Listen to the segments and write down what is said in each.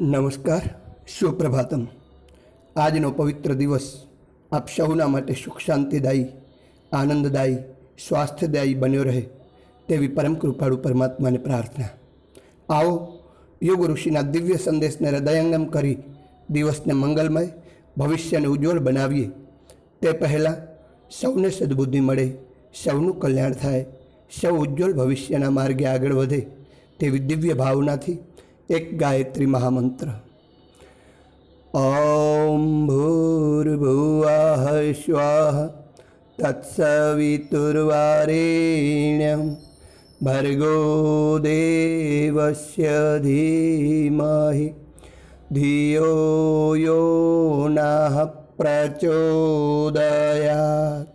નમસ્કાર સુપ્રભાતમ આજનો પવિત્ર દિવસ આપ સૌના માટે સુખ શાંતિદાયી આનંદદાયી સ્વાસ્થ્યદાયી બન્યો રહે તેવી પરમ કૃપાળુ પરમાત્માને પ્રાર્થના આવો યોગ ઋષિના દિવ્ય સંદેશને હૃદયંગમ કરી દિવસને મંગલમય ભવિષ્યને ઉજ્જવળ બનાવીએ તે પહેલાં સૌને સદબુદ્ધિ મળે સૌનું કલ્યાણ થાય સૌ ઉજ્જવળ ભવિષ્યના માર્ગે આગળ વધે તેવી દિવ્ય ભાવનાથી એક ગાયત્રી મહામંત્ર ઓમ ભૂર્ભુવા સ્વ તત્સવિતુર્વારેણ્યમ ભર્ગો દેવસ્ય ધીમહિ ધિયો યો નાહ પ્રચોદયાત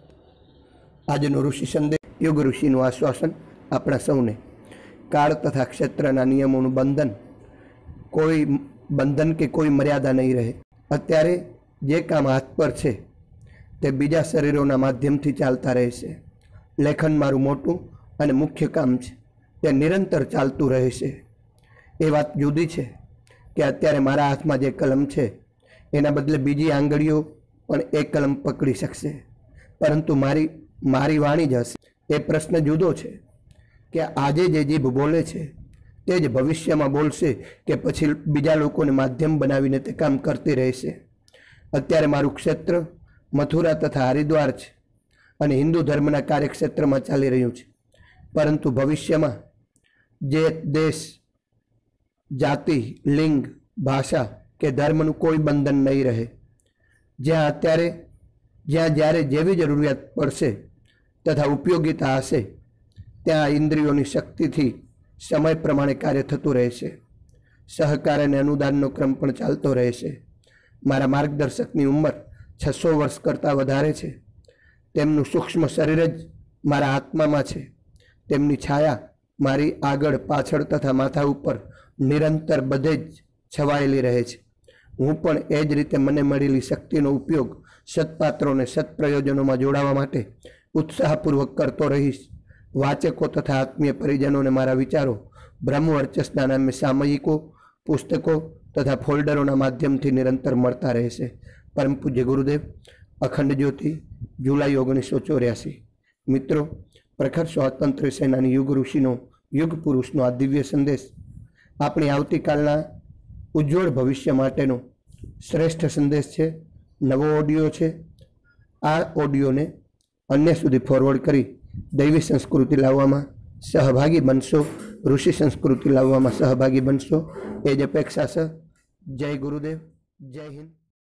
આજનો ઋષિ સંદેશ યુગ ઋષિનું આશ્વાસન આપણા સૌને કાળ તથા ક્ષેત્રના નિયમોનું બંધન કોઈ બંધન કે કોઈ મર્યાદા નહીં રહે અત્યારે જે કામ હાથ પર છે તે બીજા શરીરોના માધ્યમથી ચાલતા રહેશે લેખન મારું મોટું અને મુખ્ય કામ છે તે નિરંતર ચાલતું રહેશે એ વાત જુદી છે કે અત્યારે મારા હાથમાં જે કલમ છે એના બદલે બીજી આંગળીઓ પણ એ કલમ પકડી શકશે પરંતુ મારી મારી વાણી જ હશે એ પ્રશ્ન જુદો છે કે આજે જે જીભ બોલે છે તે જ ભવિષ્યમાં બોલશે કે પછી બીજા લોકોને માધ્યમ બનાવીને તે કામ કરતી રહેશે અત્યારે મારું ક્ષેત્ર મથુરા તથા હરિદ્વાર છે અને હિન્દુ ધર્મના કાર્યક્ષેત્રમાં ચાલી રહ્યું છે પરંતુ ભવિષ્યમાં જે દેશ જાતિ લિંગ ભાષા કે ધર્મનું કોઈ બંધન નહીં રહે જ્યાં અત્યારે જ્યાં જ્યારે જેવી જરૂરિયાત પડશે તથા ઉપયોગિતા હશે ત્યાં ઇન્દ્રિયોની શક્તિથી સમય પ્રમાણે કાર્ય થતું રહેશે સહકાર અને અનુદાનનો ક્રમ પણ ચાલતો રહેશે મારા માર્ગદર્શકની ઉંમર છસો વર્ષ કરતાં વધારે છે તેમનું સૂક્ષ્મ શરીર જ મારા આત્મામાં છે તેમની છાયા મારી આગળ પાછળ તથા માથા ઉપર નિરંતર બધે જ છવાયેલી રહે છે હું પણ એ જ રીતે મને મળેલી શક્તિનો ઉપયોગ સત્પાત્રોને સત્પ્રયોજનોમાં જોડાવા માટે ઉત્સાહપૂર્વક કરતો રહીશ વાચકો તથા આત્મીય પરિજનોને મારા વિચારો બ્રહ્મ વર્ચસના નામે સામયિકો પુસ્તકો તથા ફોલ્ડરોના માધ્યમથી નિરંતર મળતા રહેશે પરમ પૂજ્ય ગુરુદેવ અખંડ જ્યોતિ જુલાઈ ઓગણીસો ચોર્યાસી મિત્રો પ્રખર સ્વાતંત્ર્ય સેનાની યુગ ઋષિનો યુગ પુરુષનો આ દિવ્ય સંદેશ આપણી આવતીકાલના ઉજ્જવળ ભવિષ્ય માટેનો શ્રેષ્ઠ સંદેશ છે નવો ઓડિયો છે આ ઓડિયોને અન્ય સુધી ફોરવર્ડ કરી દૈવી સંસ્કૃતિ લાવવામાં સહભાગી બનશો ઋષિ સંસ્કૃતિ લાવવામાં સહભાગી બનશો એ જ અપેક્ષા છે જય ગુરુદેવ જય હિન્દ